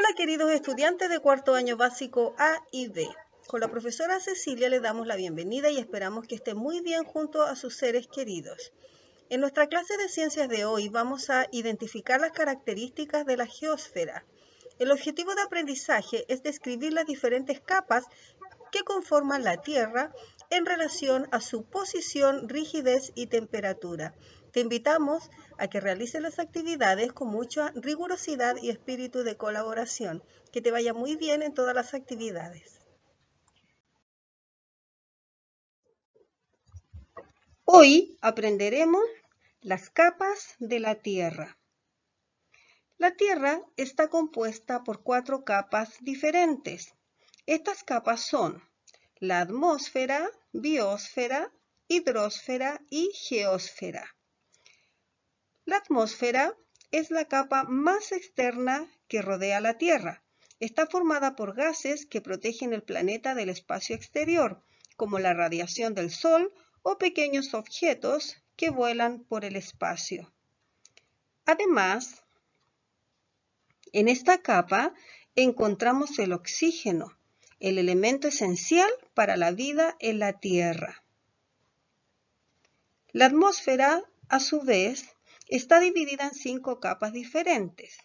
Hola queridos estudiantes de cuarto año básico A y B. Con la profesora Cecilia le damos la bienvenida y esperamos que esté muy bien junto a sus seres queridos. En nuestra clase de ciencias de hoy vamos a identificar las características de la geosfera. El objetivo de aprendizaje es describir las diferentes capas que conforman la Tierra en relación a su posición, rigidez y temperatura. Te invitamos a que realices las actividades con mucha rigurosidad y espíritu de colaboración. Que te vaya muy bien en todas las actividades. Hoy aprenderemos las capas de la Tierra. La Tierra está compuesta por cuatro capas diferentes. Estas capas son la atmósfera, biosfera, hidrósfera y geosfera. La atmósfera es la capa más externa que rodea la Tierra. Está formada por gases que protegen el planeta del espacio exterior, como la radiación del Sol o pequeños objetos que vuelan por el espacio. Además, en esta capa encontramos el oxígeno, el elemento esencial para la vida en la Tierra. La atmósfera, a su vez, Está dividida en cinco capas diferentes.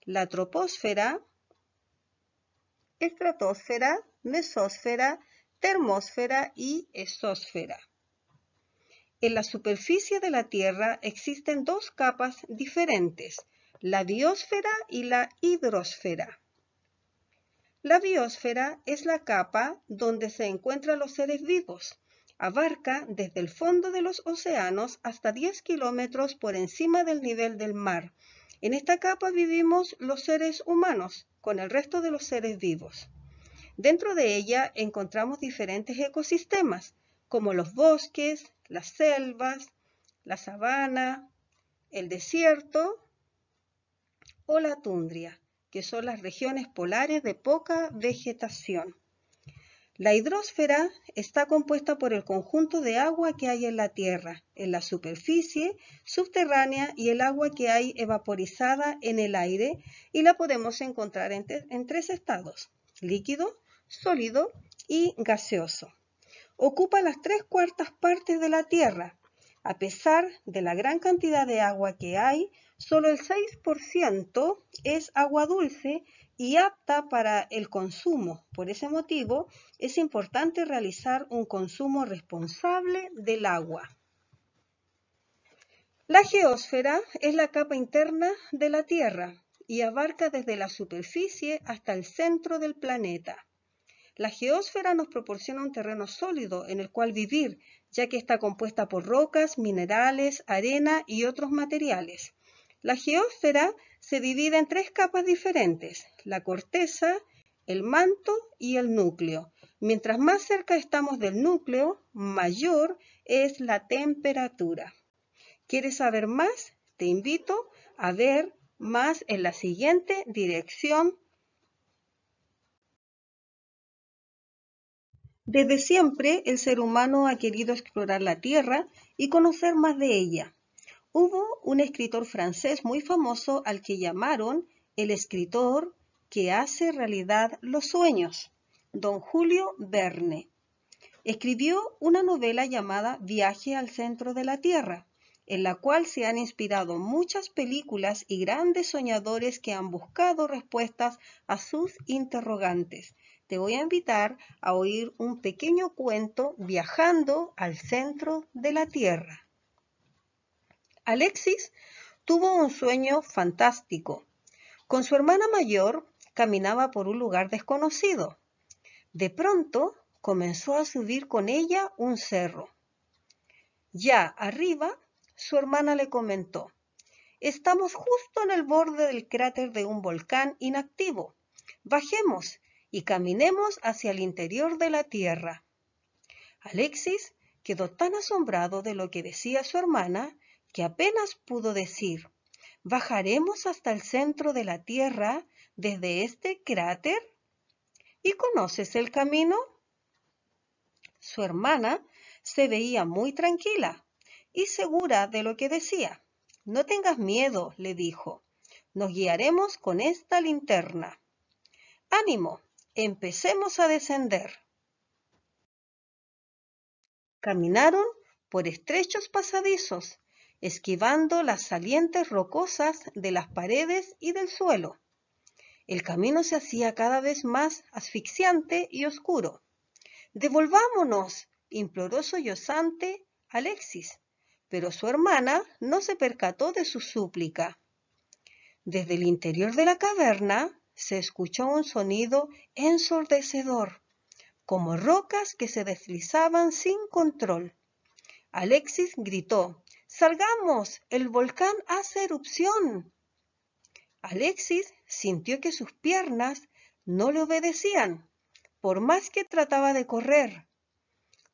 La troposfera, estratosfera, mesósfera, termósfera y exósfera. En la superficie de la Tierra existen dos capas diferentes, la biosfera y la hidrosfera. La biosfera es la capa donde se encuentran los seres vivos, Abarca desde el fondo de los océanos hasta 10 kilómetros por encima del nivel del mar. En esta capa vivimos los seres humanos con el resto de los seres vivos. Dentro de ella encontramos diferentes ecosistemas, como los bosques, las selvas, la sabana, el desierto o la tundria, que son las regiones polares de poca vegetación. La hidrósfera está compuesta por el conjunto de agua que hay en la Tierra, en la superficie subterránea y el agua que hay evaporizada en el aire y la podemos encontrar en, tres estados, líquido, sólido y gaseoso. Ocupa las tres cuartas partes de la Tierra. A pesar de la gran cantidad de agua que hay, solo el 6% es agua dulce y apta para el consumo. Por ese motivo, es importante realizar un consumo responsable del agua. La geósfera es la capa interna de la Tierra y abarca desde la superficie hasta el centro del planeta. La geósfera nos proporciona un terreno sólido en el cual vivir, ya que está compuesta por rocas, minerales, arena y otros materiales. La geósfera se divide en tres capas diferentes, la corteza, el manto y el núcleo. Mientras más cerca estamos del núcleo, mayor es la temperatura. ¿Quieres saber más? Te invito a ver más en la siguiente dirección. Desde siempre el ser humano ha querido explorar la Tierra y conocer más de ella. Hubo un escritor francés muy famoso al que llamaron el escritor que hace realidad los sueños, don Julio Verne. Escribió una novela llamada Viaje al centro de la Tierra, en la cual se han inspirado muchas películas y grandes soñadores que han buscado respuestas a sus interrogantes. Te voy a invitar a oír un pequeño cuento viajando al centro de la Tierra. Alexis tuvo un sueño fantástico. Con su hermana mayor caminaba por un lugar desconocido. De pronto comenzó a subir con ella un cerro. Ya arriba, su hermana le comentó, estamos justo en el borde del cráter de un volcán inactivo. Bajemos y caminemos hacia el interior de la Tierra. Alexis quedó tan asombrado de lo que decía su hermana que apenas pudo decir, ¿bajaremos hasta el centro de la Tierra desde este cráter? ¿Y conoces el camino? Su hermana se veía muy tranquila y segura de lo que decía. No tengas miedo, le dijo. Nos guiaremos con esta linterna. Ánimo, empecemos a descender. Caminaron por estrechos pasadizos esquivando las salientes rocosas de las paredes y del suelo. El camino se hacía cada vez más asfixiante y oscuro. ¡Devolvámonos! imploró sollozante Alexis, pero su hermana no se percató de su súplica. Desde el interior de la caverna se escuchó un sonido ensordecedor, como rocas que se deslizaban sin control. Alexis gritó, Salgamos, el volcán hace erupción. Alexis sintió que sus piernas no le obedecían, por más que trataba de correr.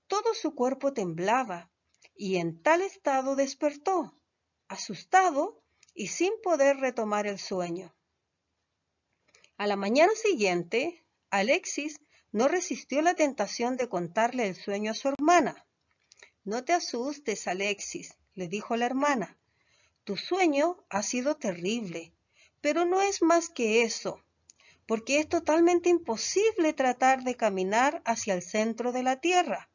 Todo su cuerpo temblaba y en tal estado despertó, asustado y sin poder retomar el sueño. A la mañana siguiente, Alexis no resistió la tentación de contarle el sueño a su hermana. No te asustes, Alexis, le dijo la hermana, tu sueño ha sido terrible, pero no es más que eso, porque es totalmente imposible tratar de caminar hacia el centro de la Tierra.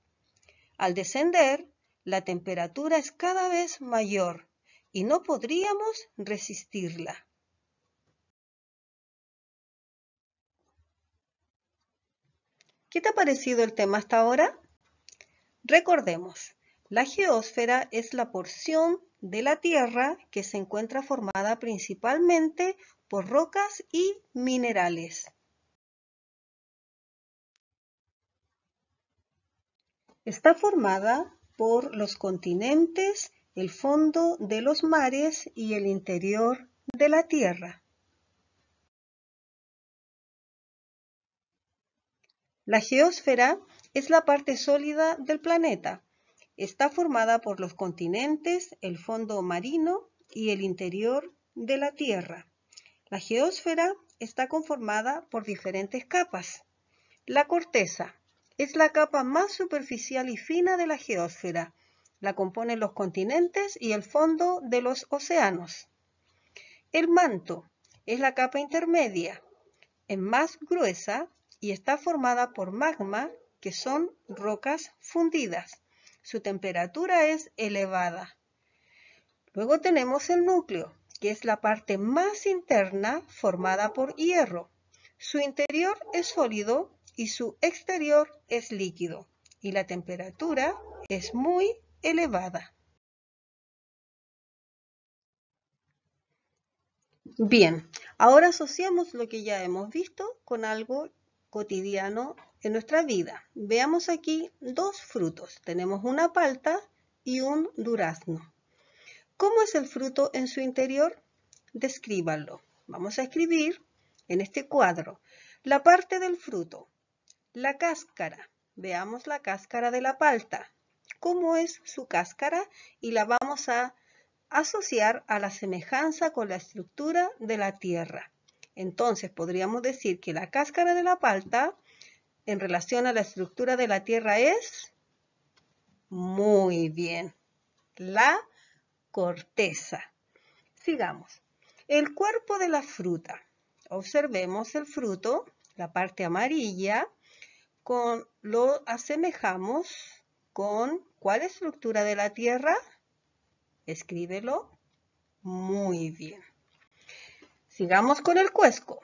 Al descender, la temperatura es cada vez mayor y no podríamos resistirla. ¿Qué te ha parecido el tema hasta ahora? Recordemos, la geósfera es la porción de la Tierra que se encuentra formada principalmente por rocas y minerales. Está formada por los continentes, el fondo de los mares y el interior de la Tierra. La geósfera es la parte sólida del planeta Está formada por los continentes, el fondo marino y el interior de la Tierra. La geósfera está conformada por diferentes capas. La corteza es la capa más superficial y fina de la geósfera. La componen los continentes y el fondo de los océanos. El manto es la capa intermedia, es más gruesa y está formada por magma, que son rocas fundidas. Su temperatura es elevada. Luego tenemos el núcleo, que es la parte más interna formada por hierro. Su interior es sólido y su exterior es líquido y la temperatura es muy elevada. Bien, ahora asociamos lo que ya hemos visto con algo cotidiano en nuestra vida. Veamos aquí dos frutos. Tenemos una palta y un durazno. ¿Cómo es el fruto en su interior? Descríbanlo. Vamos a escribir en este cuadro la parte del fruto, la cáscara. Veamos la cáscara de la palta. ¿Cómo es su cáscara? Y la vamos a asociar a la semejanza con la estructura de la tierra. Entonces podríamos decir que la cáscara de la palta en relación a la estructura de la Tierra es, muy bien, la corteza. Sigamos. El cuerpo de la fruta. Observemos el fruto, la parte amarilla, con, lo asemejamos con ¿cuál estructura de la Tierra? Escríbelo muy bien. Sigamos con el cuesco.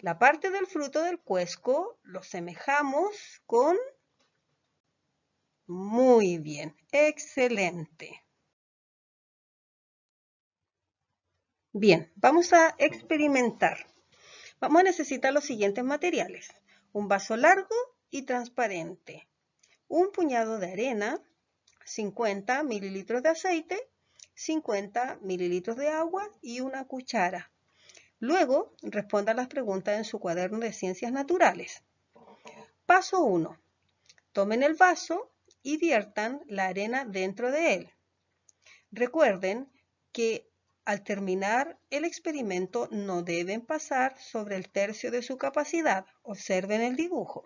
La parte del fruto del cuesco lo semejamos con... Muy bien, excelente. Bien, vamos a experimentar. Vamos a necesitar los siguientes materiales. Un vaso largo y transparente. Un puñado de arena, 50 mililitros de aceite 50 mililitros de agua y una cuchara. Luego, responda las preguntas en su cuaderno de ciencias naturales. Paso 1. Tomen el vaso y viertan la arena dentro de él. Recuerden que al terminar el experimento no deben pasar sobre el tercio de su capacidad. Observen el dibujo.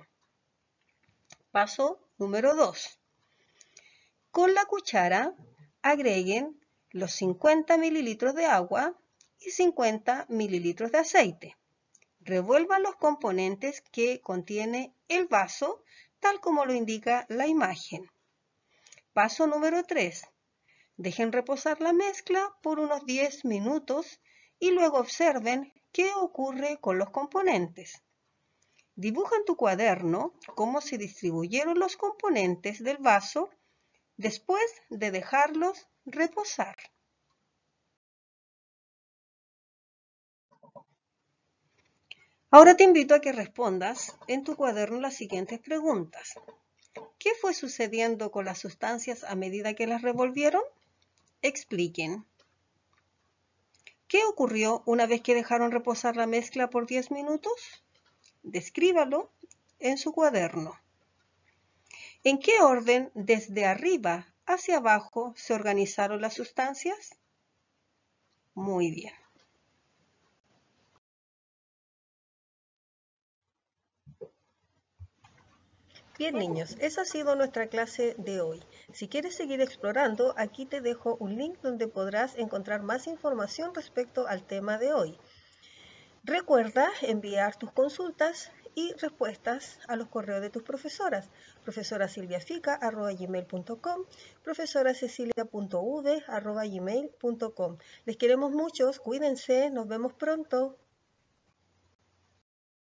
Paso número 2. Con la cuchara agreguen los 50 mililitros de agua y 50 mililitros de aceite. Revuelvan los componentes que contiene el vaso, tal como lo indica la imagen. Paso número 3. Dejen reposar la mezcla por unos 10 minutos y luego observen qué ocurre con los componentes. Dibuja en tu cuaderno cómo se distribuyeron los componentes del vaso después de dejarlos reposar. Ahora te invito a que respondas en tu cuaderno las siguientes preguntas. ¿Qué fue sucediendo con las sustancias a medida que las revolvieron? Expliquen. ¿Qué ocurrió una vez que dejaron reposar la mezcla por 10 minutos? Descríbalo en su cuaderno. ¿En qué orden desde arriba hacia abajo se organizaron las sustancias? Muy bien. Bien niños, esa ha sido nuestra clase de hoy. Si quieres seguir explorando, aquí te dejo un link donde podrás encontrar más información respecto al tema de hoy. Recuerda enviar tus consultas y respuestas a los correos de tus profesoras. Profesora Silvia Fica, arroba gmail.com, profesora Cecilia.ude, arroba gmail.com. Les queremos muchos, cuídense, nos vemos pronto.